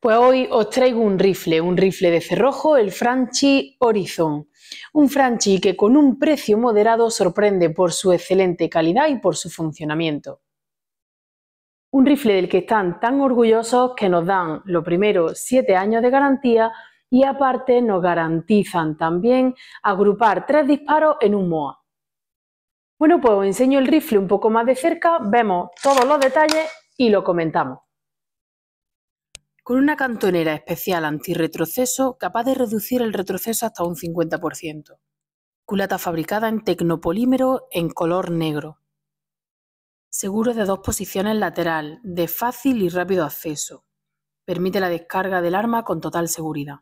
Pues hoy os traigo un rifle, un rifle de cerrojo, el Franchi Horizon. Un Franchi que con un precio moderado sorprende por su excelente calidad y por su funcionamiento. Un rifle del que están tan orgullosos que nos dan, lo primero, 7 años de garantía y aparte nos garantizan también agrupar tres disparos en un MOA. Bueno, pues os enseño el rifle un poco más de cerca, vemos todos los detalles y lo comentamos con una cantonera especial antirretroceso capaz de reducir el retroceso hasta un 50%. Culata fabricada en tecnopolímero en color negro. Seguro de dos posiciones lateral, de fácil y rápido acceso. Permite la descarga del arma con total seguridad.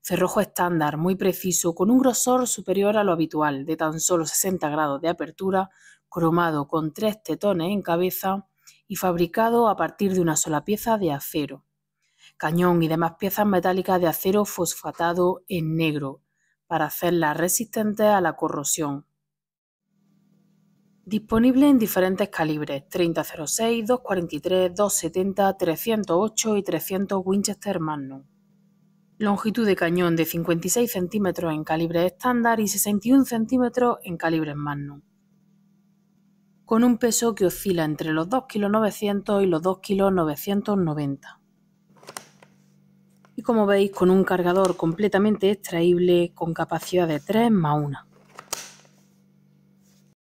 Cerrojo estándar, muy preciso, con un grosor superior a lo habitual, de tan solo 60 grados de apertura, cromado con tres tetones en cabeza y fabricado a partir de una sola pieza de acero cañón y demás piezas metálicas de acero fosfatado en negro para hacerlas resistentes a la corrosión. Disponible en diferentes calibres 3006, 243, 270, 308 y 300 Winchester Magnum. Longitud de cañón de 56 centímetros en calibre estándar y 61 centímetros en calibre Magnum. Con un peso que oscila entre los 2,900 y los 2,990 kg y como veis con un cargador completamente extraíble con capacidad de 3 más 1.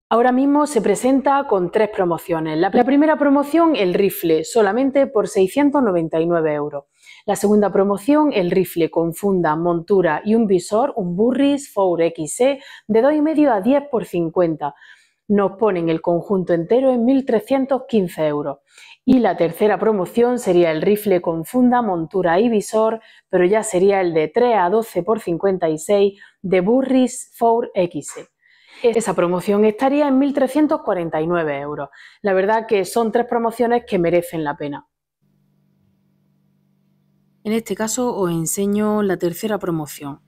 Ahora mismo se presenta con tres promociones. La, primera promoción, el rifle, solamente por 699 euros. La segunda promoción, el rifle con funda, montura y un visor, un Burris 4 XC e, de 2,5 a 10 por 50 nos ponen el conjunto entero en 1.315 euros. Y la tercera promoción sería el rifle con funda, montura y visor, pero ya sería el de 3 a 12 por 56 de Burris 4X. E. Esa promoción estaría en 1.349 euros. La verdad que son tres promociones que merecen la pena. En este caso os enseño la tercera promoción.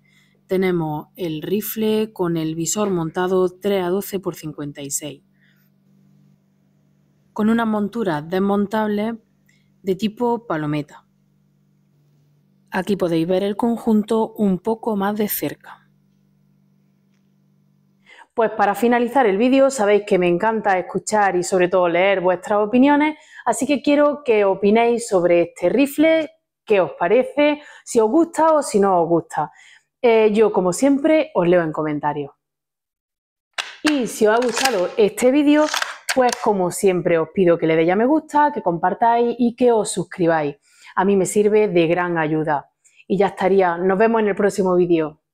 Tenemos el rifle con el visor montado 3 a 12 x 56. Con una montura desmontable de tipo palometa. Aquí podéis ver el conjunto un poco más de cerca. Pues para finalizar el vídeo, sabéis que me encanta escuchar y sobre todo leer vuestras opiniones, así que quiero que opinéis sobre este rifle, qué os parece, si os gusta o si no os gusta. Eh, yo, como siempre, os leo en comentarios. Y si os ha gustado este vídeo, pues como siempre os pido que le deis a me gusta, que compartáis y que os suscribáis. A mí me sirve de gran ayuda. Y ya estaría. Nos vemos en el próximo vídeo.